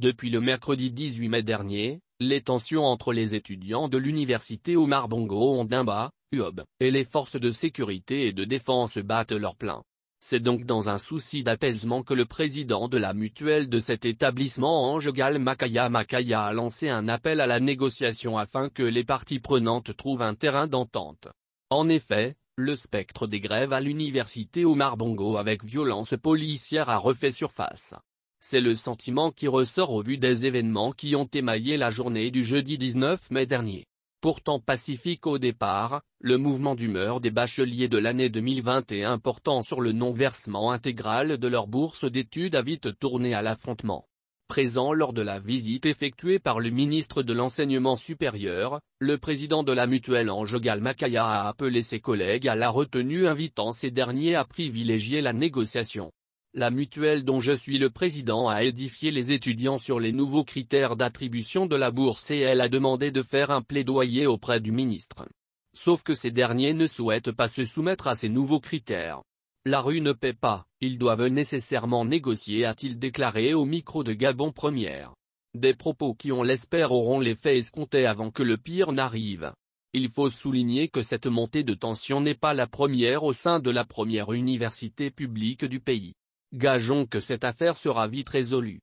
Depuis le mercredi 18 mai dernier, les tensions entre les étudiants de l'université Omar Bongo Ondimba, UOB, et les forces de sécurité et de défense battent leur plein. C'est donc dans un souci d'apaisement que le président de la mutuelle de cet établissement Angegal Makaya Makaya a lancé un appel à la négociation afin que les parties prenantes trouvent un terrain d'entente. En effet, le spectre des grèves à l'université Omar Bongo avec violence policière a refait surface. C'est le sentiment qui ressort au vu des événements qui ont émaillé la journée du jeudi 19 mai dernier. Pourtant pacifique au départ, le mouvement d'humeur des bacheliers de l'année 2021 portant sur le non-versement intégral de leur bourse d'études a vite tourné à l'affrontement. Présent lors de la visite effectuée par le ministre de l'Enseignement supérieur, le président de la mutuelle Ange Galmakaya a appelé ses collègues à la retenue invitant ces derniers à privilégier la négociation. La mutuelle dont je suis le président a édifié les étudiants sur les nouveaux critères d'attribution de la bourse et elle a demandé de faire un plaidoyer auprès du ministre. Sauf que ces derniers ne souhaitent pas se soumettre à ces nouveaux critères. La rue ne paie pas, ils doivent nécessairement négocier a-t-il déclaré au micro de Gabon Première. Des propos qui on l'espère auront l'effet escompté avant que le pire n'arrive. Il faut souligner que cette montée de tension n'est pas la première au sein de la première université publique du pays. Gageons que cette affaire sera vite résolue.